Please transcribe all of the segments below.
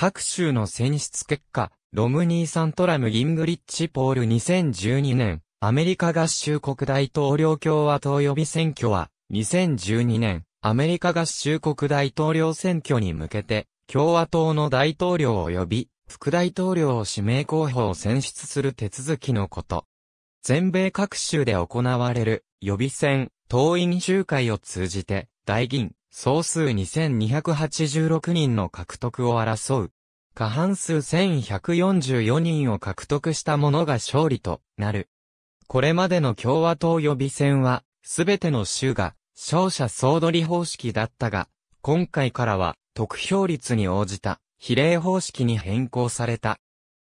各州の選出結果、ロムニーサントラム・ギングリッチ・ポール2012年、アメリカ合衆国大統領共和党予備選挙は、2012年、アメリカ合衆国大統領選挙に向けて、共和党の大統領及び、副大統領を指名候補を選出する手続きのこと。全米各州で行われる予備選、党員集会を通じて、大銀、総数2286人の獲得を争う過半数1144人を獲得した者が勝利となる。これまでの共和党予備選は、すべての州が勝者総取り方式だったが、今回からは得票率に応じた比例方式に変更された。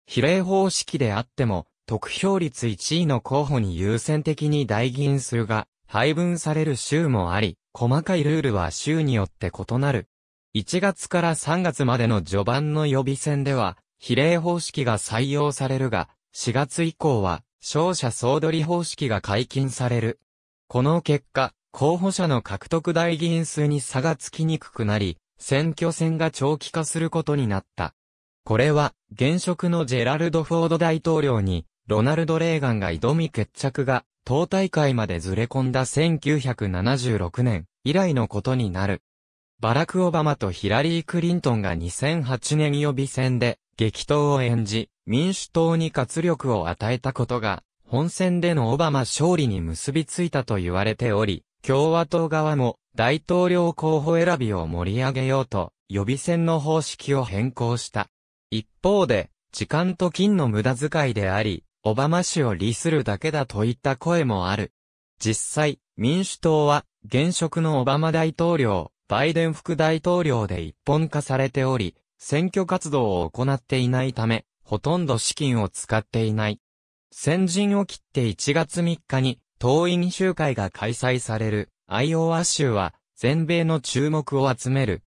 比例方式であっても、得票率1位の候補に優先的に代議員数が配分される州もあり、細かいルールは州によって異なる。1月から3月までの序盤の予備選では、比例方式が採用されるが、4月以降は、勝者総取り方式が解禁される。この結果、候補者の獲得代議員数に差がつきにくくなり、選挙戦が長期化することになった。これは、現職のジェラルド・フォード大統領に、ロナルド・レーガンが挑み決着が、党大会までずれ込んだ1976年以来のことになる。バラク・オバマとヒラリー・クリントンが2008年予備選で激闘を演じ、民主党に活力を与えたことが、本選でのオバマ勝利に結びついたと言われており、共和党側も大統領候補選びを盛り上げようと、予備選の方式を変更した。一方で、時間と金の無駄遣いであり、オバマ氏を利するだけだといった声もある。実際、民主党は、現職のオバマ大統領、バイデン副大統領で一本化されており、選挙活動を行っていないため、ほとんど資金を使っていない。先陣を切って1月3日に、党員集会が開催される、アイオワ州は、全米の注目を集める。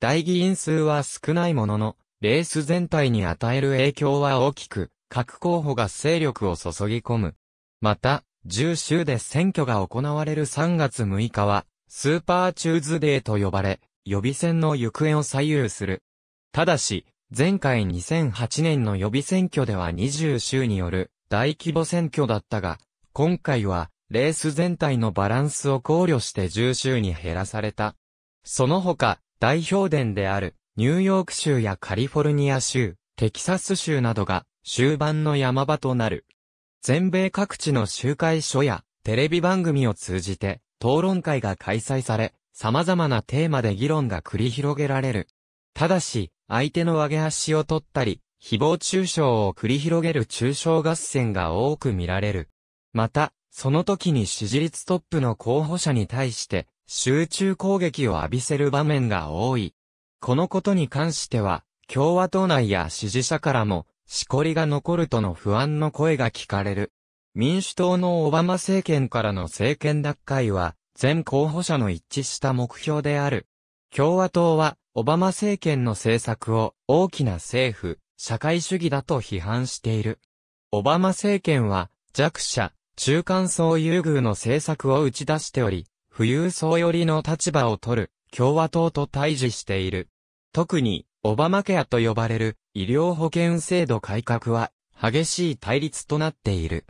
大議員数は少ないものの、レース全体に与える影響は大きく、各候補が勢力を注ぎ込む。また、10州で選挙が行われる3月6日は、スーパーチューズデーと呼ばれ、予備選の行方を左右する。ただし、前回2008年の予備選挙では20州による大規模選挙だったが、今回はレース全体のバランスを考慮して10州に減らされた。その他、代表伝であるニューヨーク州やカリフォルニア州、テキサス州などが終盤の山場となる。全米各地の集会所やテレビ番組を通じて討論会が開催され、様々なテーマで議論が繰り広げられる。ただし、相手の上げ足を取ったり、誹謗中傷を繰り広げる中傷合戦が多く見られる。また、その時に支持率トップの候補者に対して、集中攻撃を浴びせる場面が多い。このことに関しては、共和党内や支持者からも、しこりが残るとの不安の声が聞かれる。民主党のオバマ政権からの政権奪回は、全候補者の一致した目標である。共和党は、オバマ政権の政策を大きな政府、社会主義だと批判している。オバマ政権は、弱者、中間層優遇の政策を打ち出しており、富裕層寄りの立場を取る共和党と対峙している。特に、オバマケアと呼ばれる医療保険制度改革は激しい対立となっている。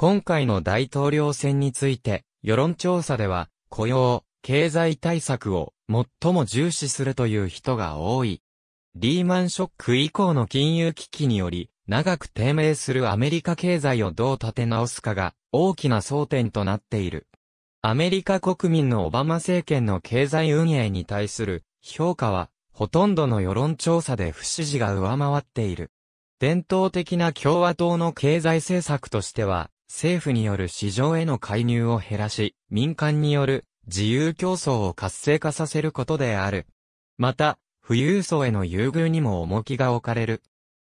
今回の大統領選について、世論調査では、雇用、経済対策を最も重視するという人が多い。リーマンショック以降の金融危機により、長く低迷するアメリカ経済をどう立て直すかが大きな争点となっている。アメリカ国民のオバマ政権の経済運営に対する評価は、ほとんどの世論調査で不支持が上回っている。伝統的な共和党の経済政策としては、政府による市場への介入を減らし、民間による自由競争を活性化させることである。また、富裕層への優遇にも重きが置かれる。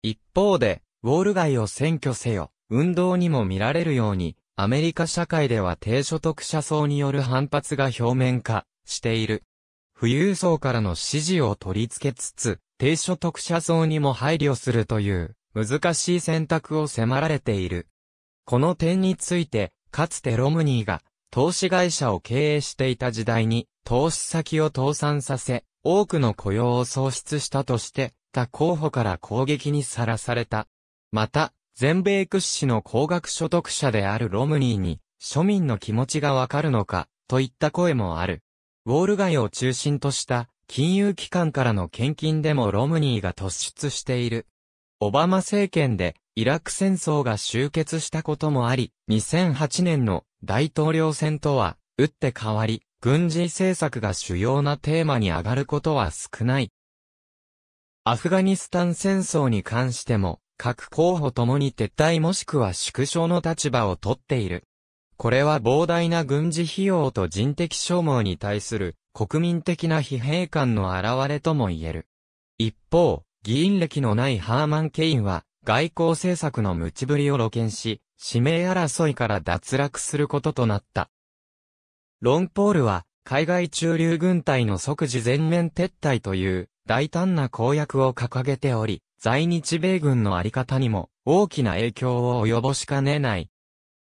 一方で、ウォール街を占拠せよ、運動にも見られるように、アメリカ社会では低所得者層による反発が表面化している。富裕層からの支持を取り付けつつ、低所得者層にも配慮するという難しい選択を迫られている。この点について、かつてロムニーが投資会社を経営していた時代に投資先を倒産させ、多くの雇用を喪失したとして、他候補から攻撃にさらされた。また、全米屈指の高額所得者であるロムニーに、庶民の気持ちがわかるのか、といった声もある。ウォール街を中心とした金融機関からの献金でもロムニーが突出している。オバマ政権でイラク戦争が終結したこともあり、2008年の大統領選とは、打って変わり、軍事政策が主要なテーマに上がることは少ない。アフガニスタン戦争に関しても、各候補ともに撤退もしくは縮小の立場をとっている。これは膨大な軍事費用と人的消耗に対する国民的な疲弊感の表れとも言える。一方、議員歴のないハーマン・ケインは外交政策の無知ぶりを露見し、指名争いから脱落することとなった。ロンポールは、海外駐留軍隊の即時全面撤退という大胆な公約を掲げており、在日米軍のあり方にも大きな影響を及ぼしかねない。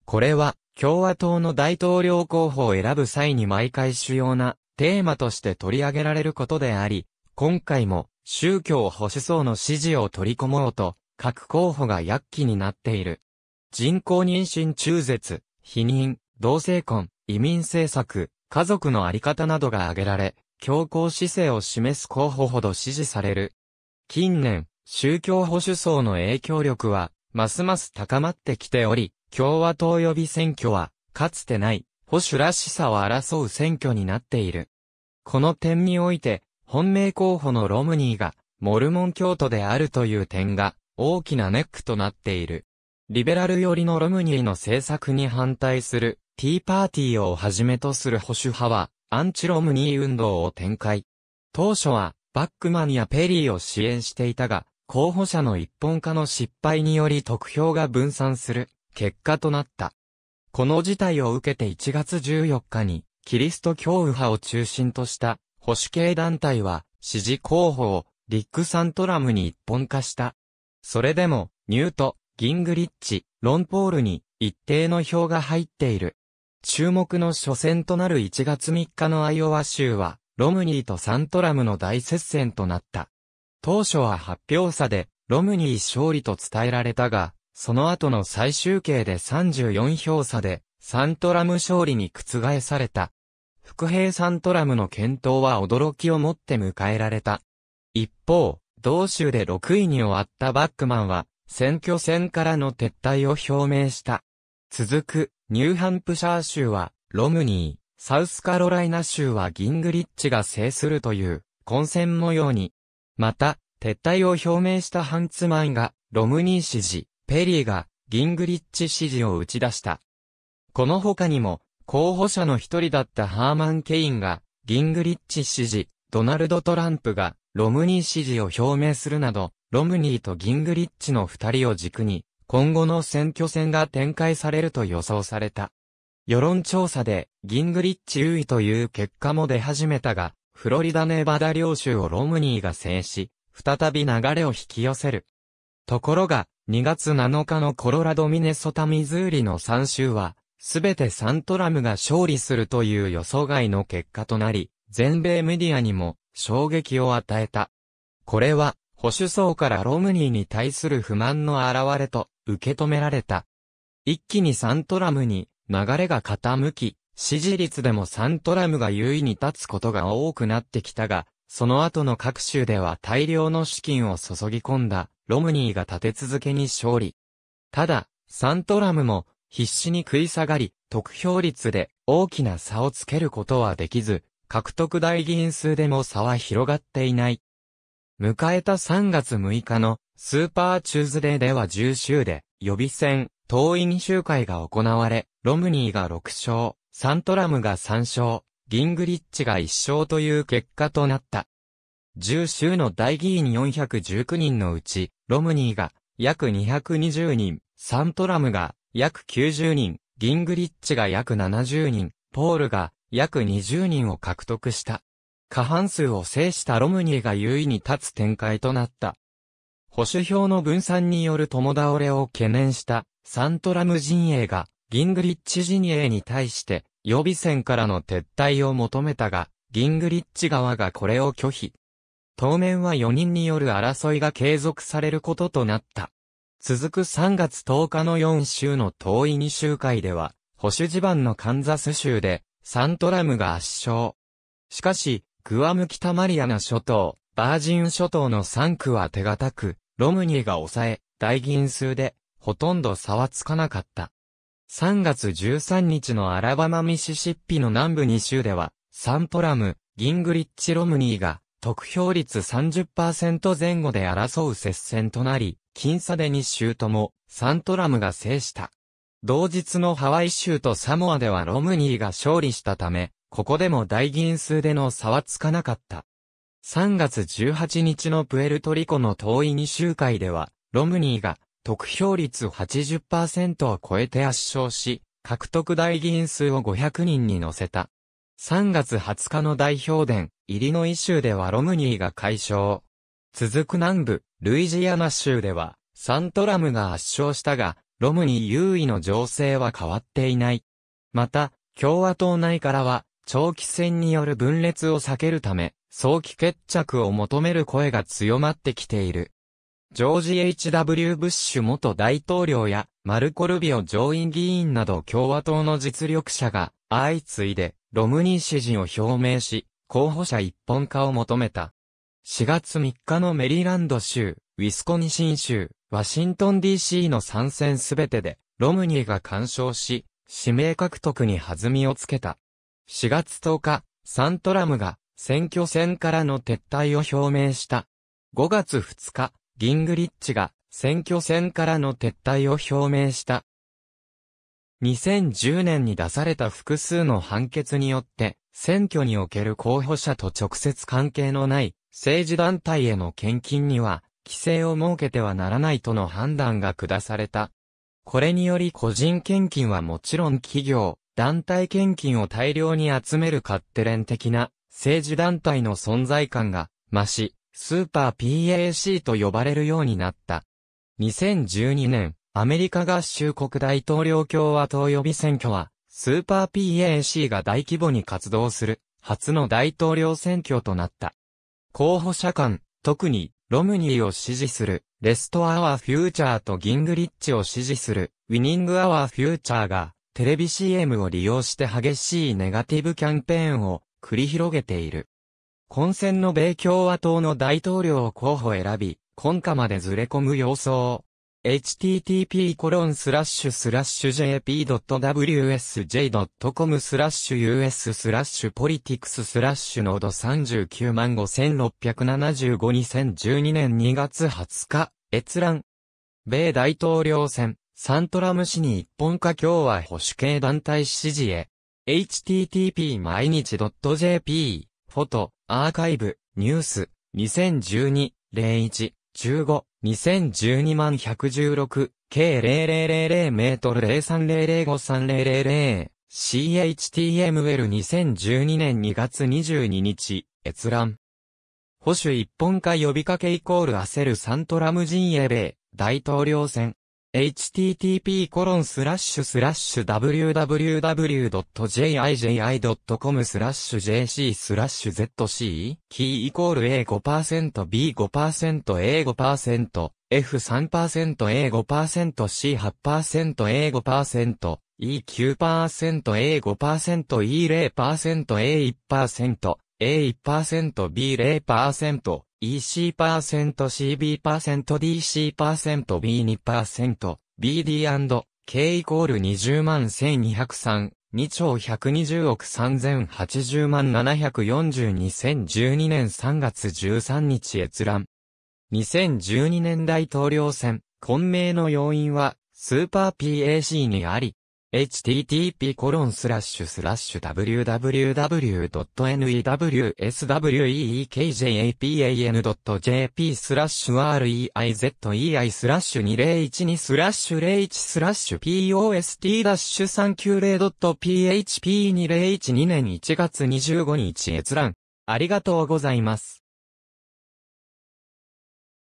これは共和党の大統領候補を選ぶ際に毎回主要なテーマとして取り上げられることであり、今回も宗教保守層の支持を取り込もうと各候補が躍起になっている。人工妊娠中絶、否認、同性婚、移民政策、家族のあり方などが挙げられ、強硬姿勢を示す候補ほど支持される。近年、宗教保守層の影響力は、ますます高まってきており、共和党予備選挙は、かつてない、保守らしさを争う選挙になっている。この点において、本命候補のロムニーが、モルモン教徒であるという点が、大きなネックとなっている。リベラル寄りのロムニーの政策に反対するティーパーティーをはじめとする保守派はアンチロムニー運動を展開。当初はバックマンやペリーを支援していたが、候補者の一本化の失敗により得票が分散する結果となった。この事態を受けて1月14日にキリスト教右派を中心とした保守系団体は支持候補をリック・サントラムに一本化した。それでも、ニュート、ギングリッチ、ロンポールに一定の票が入っている。注目の初戦となる1月3日のアイオワ州は、ロムニーとサントラムの大接戦となった。当初は発表差で、ロムニー勝利と伝えられたが、その後の最終形で34票差で、サントラム勝利に覆された。副兵サントラムの検討は驚きをもって迎えられた。一方、同州で6位に終わったバックマンは、選挙戦からの撤退を表明した。続く、ニューハンプシャー州は、ロムニー、サウスカロライナ州はギングリッチが制するという、混戦模様に。また、撤退を表明したハンツマンが、ロムニー支持、ペリーが、ギングリッチ支持を打ち出した。この他にも、候補者の一人だったハーマン・ケインが、ギングリッチ支持、ドナルド・トランプがロムニー支持を表明するなど、ロムニーとギングリッチの二人を軸に、今後の選挙戦が展開されると予想された。世論調査で、ギングリッチ優位という結果も出始めたが、フロリダネバダ領州をロムニーが制し、再び流れを引き寄せる。ところが、2月7日のコロラドミネソタミズーリの3州は、すべてサントラムが勝利するという予想外の結果となり、全米メディアにも衝撃を与えた。これは、保守層からロムニーに対する不満の表れと受け止められた。一気にサントラムに流れが傾き、支持率でもサントラムが優位に立つことが多くなってきたが、その後の各州では大量の資金を注ぎ込んだロムニーが立て続けに勝利。ただ、サントラムも必死に食い下がり、得票率で大きな差をつけることはできず、獲得大議員数でも差は広がっていない。迎えた3月6日のスーパーチューズデーでは10州で予備選、党員集会が行われ、ロムニーが6勝、サントラムが3勝、ギングリッチが1勝という結果となった。10州の大議員419人のうち、ロムニーが約220人、サントラムが約90人、ギングリッチが約70人、ポールが約20人を獲得した。過半数を制したロムニーが優位に立つ展開となった。保守票の分散による共倒れを懸念したサントラム陣営がギングリッチ陣営に対して予備選からの撤退を求めたが、ギングリッチ側がこれを拒否。当面は4人による争いが継続されることとなった。続く3月10日の4州の遠い2集会では、保守地盤のカンザス州でサントラムが圧勝。しかし、グアム北マリアナ諸島、バージン諸島の3区は手堅く、ロムニーが抑え、大銀数で、ほとんど差はつかなかった。3月13日のアラバマミシシッピの南部2州では、サントラム、ギングリッチ・ロムニーが、得票率30%前後で争う接戦となり、僅差で2州とも、サントラムが制した。同日のハワイ州とサモアではロムニーが勝利したため、ここでも大議員数での差はつかなかった。3月18日のプエルトリコの遠い2集会では、ロムニーが得票率80%を超えて圧勝し、獲得大議員数を500人に乗せた。3月20日の代表伝、イリノイ州ではロムニーが解消。続く南部、ルイジアナ州では、サントラムが圧勝したが、ロムニー優位の情勢は変わっていない。また、共和党内からは、長期戦による分裂を避けるため、早期決着を求める声が強まってきている。ジョージ・ H.W. ブッシュ元大統領やマルコ・ルビオ上院議員など共和党の実力者が相次いでロムニー支持を表明し、候補者一本化を求めた。4月3日のメリーランド州ウィスコンシン州、ワシントン DC の参戦すべてで、ロムニーが干渉し、指名獲得に弾みをつけた。4月10日、サントラムが選挙戦からの撤退を表明した。5月2日、ギングリッチが選挙戦からの撤退を表明した。2010年に出された複数の判決によって、選挙における候補者と直接関係のない政治団体への献金には規制を設けてはならないとの判断が下された。これにより個人献金はもちろん企業、団体献金を大量に集める勝手連的な政治団体の存在感が増し、スーパー PAC と呼ばれるようになった。2012年、アメリカ合衆国大統領共和党予備選挙は、スーパー PAC が大規模に活動する、初の大統領選挙となった。候補者間、特にロムニーを支持する、レストアワーフューチャーとギングリッチを支持する、ウィニングアワーフューチャーが、テレビ CM を利用して激しいネガティブキャンペーンを繰り広げている。混戦の米共和党の大統領候補選び、今夏までずれ込む様相。http://jp.wsj.com スラッシュ us スラッシュ politics スラッシュノード39万5675 2012年2月20日、閲覧。米大統領選、サントラム市に一本化共和保守系団体支持へ。http 毎日 .jp、フォト、アーカイブ、ニュース、2012、01、15。2012万116、計0000メートル0 3 0 0 5 3 0 0 0 CHTML2012 年2月22日、閲覧。保守一本化呼びかけイコール焦るサントラムンエベ、大統領選。http://www.jiji.com スラッシュ jc スラッシュ zc キーイコール a5% b5% a5% f3% a5% c8% a5% E9% A5% E0% A1% A1% B0% EC%CB%DC%B2%BD&K イコール20万1203 2兆120億3080万742012年3月13日閲覧。2012年大統領選、混迷の要因は、スーパー PAC にあり、http://www.newsweekjapan.jp スラッシュ reizei スラッシュ2012スラッシュ01スラッシュ post-390.php2012 年1月25日閲覧。ありがとうございます。